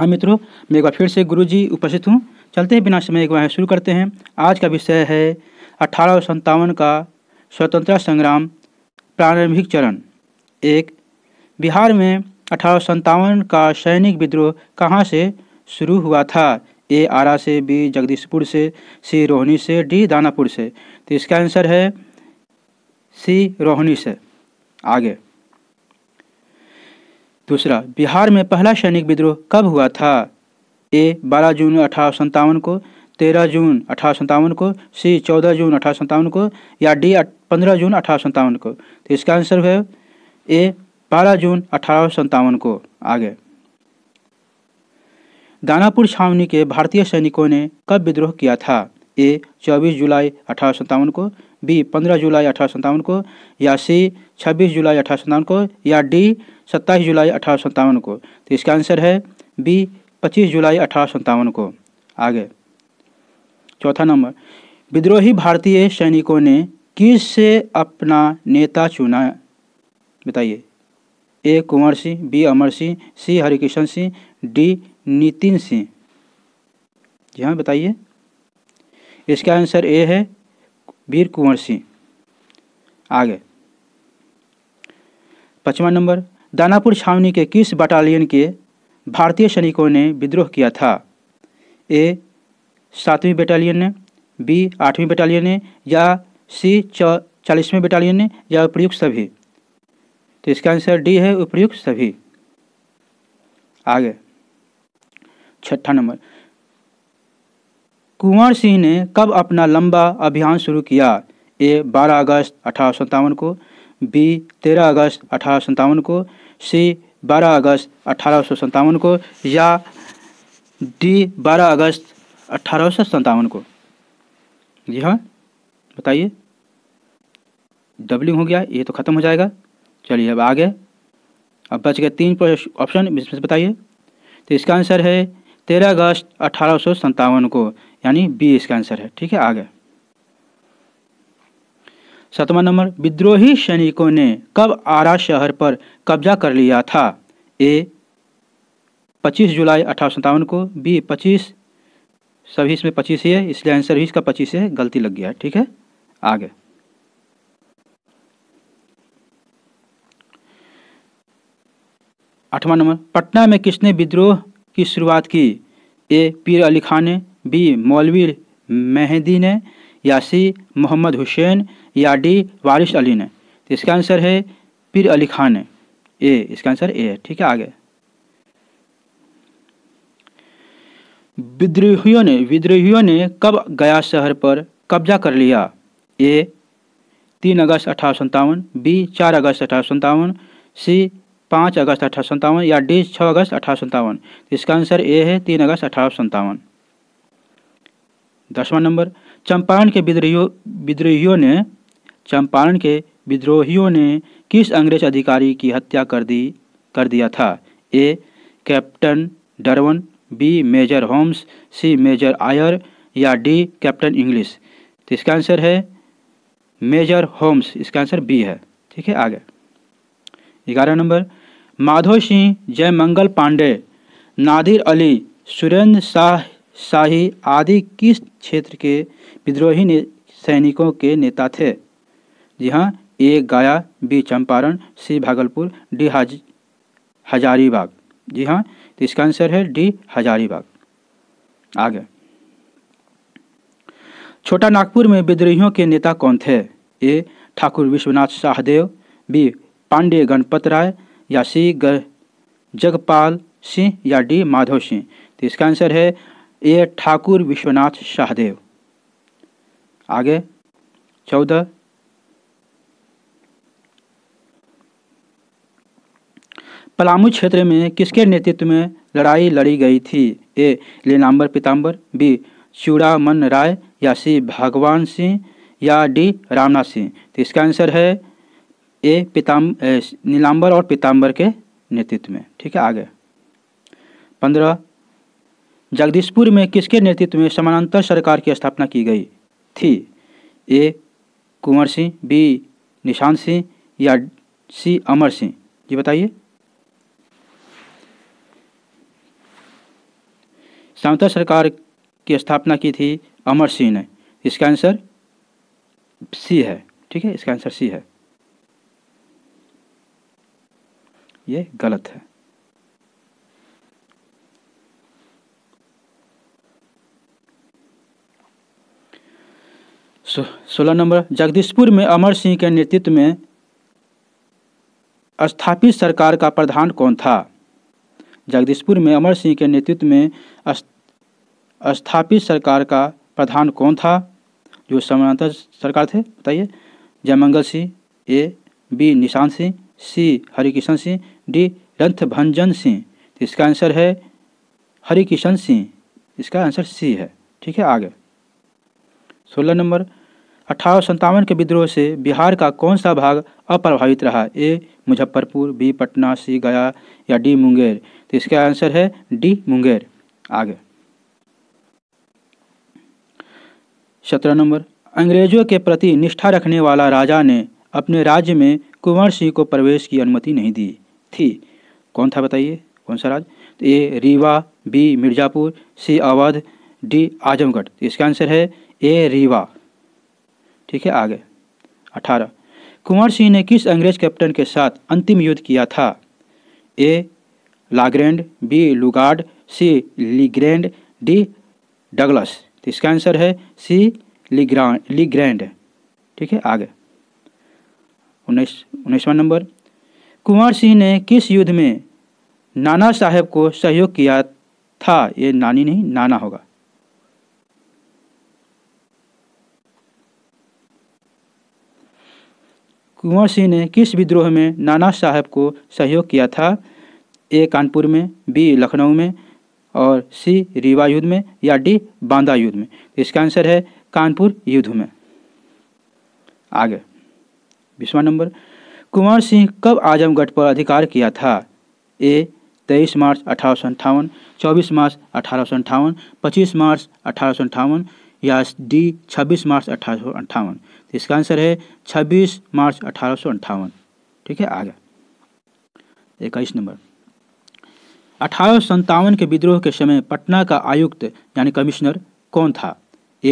हाँ मित्रों मैं एक बार फिर से गुरु जी उपस्थित हूँ चलते हैं बिना समय एक बार शुरू करते हैं आज का विषय है अठारह का स्वतंत्रता संग्राम प्रारंभिक चरण एक बिहार में अठारह का सैनिक विद्रोह कहाँ से शुरू हुआ था ए आरा से बी जगदीशपुर से सी रोहनी से डी दानापुर से तो इसका आंसर है सी रोहनी से आगे दूसरा बिहार में पहला सैनिक विद्रोह कब हुआ था ए 12 जून अठारह को 13 जून अठारह को सी 14 जून अठारह को या डी 15 जून अठारह को तो इसका आंसर है ए 12 जून अठारह को आगे दानापुर छावनी के भारतीय सैनिकों ने कब विद्रोह किया था ए चौबीस जुलाई अठारह को बी पंद्रह जुलाई अठारह को या सी छब्बीस जुलाई अठारह को या डी सत्ताईस जुलाई अठारह को तो इसका आंसर है बी पच्चीस जुलाई अठारह को आगे चौथा नंबर विद्रोही भारतीय सैनिकों ने किस से अपना नेता चुना बताइए A Kunwar Singh B Amar Singh C Harikrishna Singh D Nitin Singh जी हाँ बताइए इसका आंसर ए है वीर कुंवर सिंह आगे पचवा नंबर दानापुर छावनी के किस बटालियन के भारतीय सैनिकों ने विद्रोह किया था ए सातवीं बटालियन ने बी आठवीं बटालियन ने या सी चालीसवीं बटालियन ने या उपयुक्त सभी तो इसका आंसर डी है उपयुक्त सभी आगे छठा नंबर कुंवर सिंह ने कब अपना लंबा अभियान शुरू किया ए 12 अगस्त अठारह को बी 13 अगस्त अठारह को सी 12 अगस्त अठारह को या डी 12 अगस्त अठारह को जी हाँ बताइए डब्ल्यू हो गया ये तो ख़त्म हो जाएगा चलिए अब आगे अब बच गए तीन ऑप्शन बताइए तो इसका आंसर है तेरह अगस्त अठारह को यानी बी इसका आंसर है ठीक है आगे सतवा नंबर विद्रोही सैनिकों ने कब आरा शहर पर कब्जा कर लिया था ए 25 जुलाई अठारह को बी 25 सभी इसमें 25 ही है इसलिए आंसर भी इसका 25 है गलती लग गया ठीक है आगे आठवां नंबर पटना में किसने विद्रोह की शुरुआत की ए पीर अली खान ने बी मौलवी मेहदी ने या सी मोहम्मद हुसैन या डी वारिस अली ने तो इसका आंसर है पीर अली खान ने ए इसका आंसर ए है ठीक है आगे विद्रोहियों ने विद्रोहियों ने कब गया शहर पर कब्जा कर लिया ए तीन अगस्त अठारह सौ बी चार अगस्त अठारह सौ सी पाँच अगस्त अठारह सत्तावन या डी छः अगस्त अठारह सत्तावन इसका आंसर ए है तीन अगस्त अठारह सत्तावन दसवां नंबर चंपारण के विद्रोहियों विद्रोहियों ने चंपारण के विद्रोहियों ने किस अंग्रेज अधिकारी की हत्या कर दी कर दिया था ए कैप्टन डरवन B major Holmes C major Eyre या डी कैप्टन इंग्लिश तो इसका आंसर है मेजर होम्स इसका आंसर बी है ठीक है आगे ग्यारह नंबर माधव सिंह जयमंगल पांडे नादिर अली सुरेंद्र शाह शाही आदि किस क्षेत्र के विद्रोही सैनिकों के नेता थे जी हाँ A Gaya B Champaran C Bhagalpur D हज हजारीबाग जी हाँ तो इसका आंसर है डी हजारीबाग आगे छोटा नागपुर में विद्रोहियों के नेता कौन थे ए ठाकुर विश्वनाथ शाहदेव बी पांडे गणपत राय या सी जगपाल सिंह या डी माधव सिंह तो इसका आंसर है ए ठाकुर विश्वनाथ शाहदेव आगे चौदह पलामू क्षेत्र में किसके नेतृत्व में लड़ाई लड़ी गई थी ए लीलाम्बर पीताम्बर बी चूड़ामन राय या सी भगवान सिंह या डी रामनाथ सिंह तो इसका आंसर है ए पिताम नीलाम्बर और पीताम्बर के नेतृत्व में ठीक है आगे पंद्रह जगदीशपुर में किसके नेतृत्व में समानांतर सरकार की स्थापना की गई थी ए कुंवर सिंह बी निशान सिंह या सी अमर सिंह जी बताइए समानांतर सरकार की स्थापना की थी अमर सिंह ने इसका आंसर सी है ठीक है इसका आंसर सी है ये गलत है सोलह नंबर जगदीशपुर में अमर सिंह के नेतृत्व में स्थापित सरकार का प्रधान कौन था जगदीशपुर में अमर सिंह के नेतृत्व में स्थापित सरकार का प्रधान कौन था जो समानांतर सरकार थे बताइए Jaimangal Singh A B Nishan Singh C Harikishan Singh D Ranthbhanjan Singh तो इसका आंसर है हरिकिशन सिंह इसका आंसर सी है ठीक है आगे सोलह नंबर अठारह सत्तावन के विद्रोह से बिहार का कौन सा भाग अप्रभावित रहा A Muzaffarpur B Patna C Gaya या डी मुंगेर तो इसका आंसर है डी मुंगेर आगे सत्रह नंबर अंग्रेजों के प्रति निष्ठा रखने वाला राजा ने अपने राज्य में कुंवर सिंह को प्रवेश की अनुमति नहीं दी थी कौन था बताइए कौन सा राज तो A Rewa B Mirzapur C Awadh D Azamgarh तो इसका आंसर है ए रीवा ठीक है आगे अठारह कुंवर सिंह ने किस अंग्रेज कैप्टन के साथ अंतिम युद्ध किया था A Lagrand B Lugard C Legrand D Douglas तो इसका आंसर है सी लिग्रा लिग्रैंड ठीक है आगे उन्नीस उन्नीसवा नंबर कुंवर सिंह ने किस युद्ध में नाना साहब को सहयोग किया था ये नानी नहीं नाना होगा कुंवर सिंह ने किस विद्रोह में नाना साहब को सहयोग किया था ए कानपुर में बी लखनऊ में और सी रीवा युद्ध में या डी बांदा युद्ध में इसका आंसर है कानपुर युद्ध में आगे बीसवा नंबर कुमार सिंह कब आजमगढ़ पर अधिकार किया था ए तेईस मार्च अठारह सौ अंठावन चौबीस मार्च अठारह सौ अंठावन पच्चीस मार्च अठारह सौ अंठावन या डी छब्बीस मार्च अठारह सौ अंठावन तो इसका आंसर है छब्बीस मार्च अठारह सौ अंठावन ठीक है आ गया इक्कीस नंबर अठारह सौ के विद्रोह के समय पटना का आयुक्त यानी कमिश्नर कौन था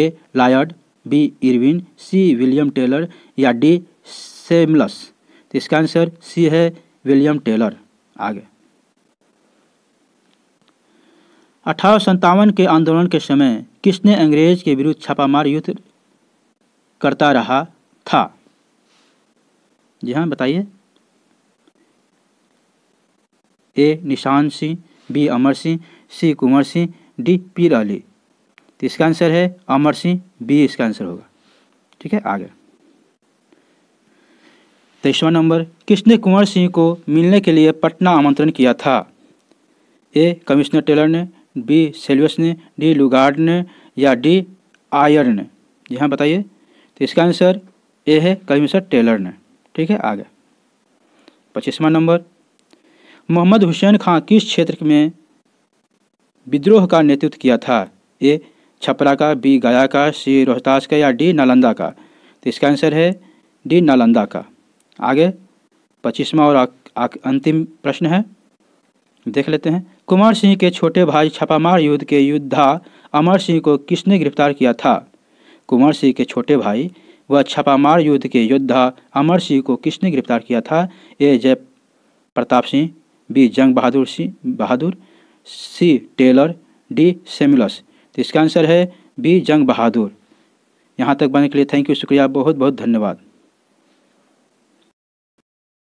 A Laird B Irwin C William Taylor या डी सेमलस तो इसका आंसर सी है विलियम टेलर आगे अठारह के आंदोलन के समय किसने अंग्रेज के विरुद्ध छापामार युद्ध करता रहा था जी हाँ बताइए A Nishan Singh B Amar Singh C Kunwar Singh D Pir Ali तो इसका आंसर है अमर सिंह बी इसका आंसर होगा ठीक है आगे तेईसवा नंबर किसने कुंवर सिंह को मिलने के लिए पटना आमंत्रण किया था ए कमिश्नर टेलर ने बी सेल्वस ने डी लुगार्ड ने या डी आयर ने जी हाँ बताइए तो इसका आंसर ए है कमिश्नर टेलर ने ठीक है आगे पच्चीसवा नंबर मोहम्मद हुसैन खां किस क्षेत्र में विद्रोह का नेतृत्व किया था ए छपरा का बी गया का सी रोहतास का या डी नालंदा का तो इसका आंसर है डी नालंदा का आगे पच्चीसवा और आ, आ, अंतिम प्रश्न है देख लेते हैं कुमार सिंह के छोटे भाई छापामार युद्ध के युद्धा अमर सिंह को किसने गिरफ्तार किया था कुंवर सिंह के छोटे भाई व छापामार युद्ध के योद्धा अमर सिंह को किसने गिरफ्तार किया था ए जय Pratap Singh B Jang Bahadur Singh Bahadur C Taylor D Samuels तो इसका आंसर है बी जंग बहादुर यहाँ तक बनने के लिए थैंक यू शुक्रिया बहुत बहुत धन्यवाद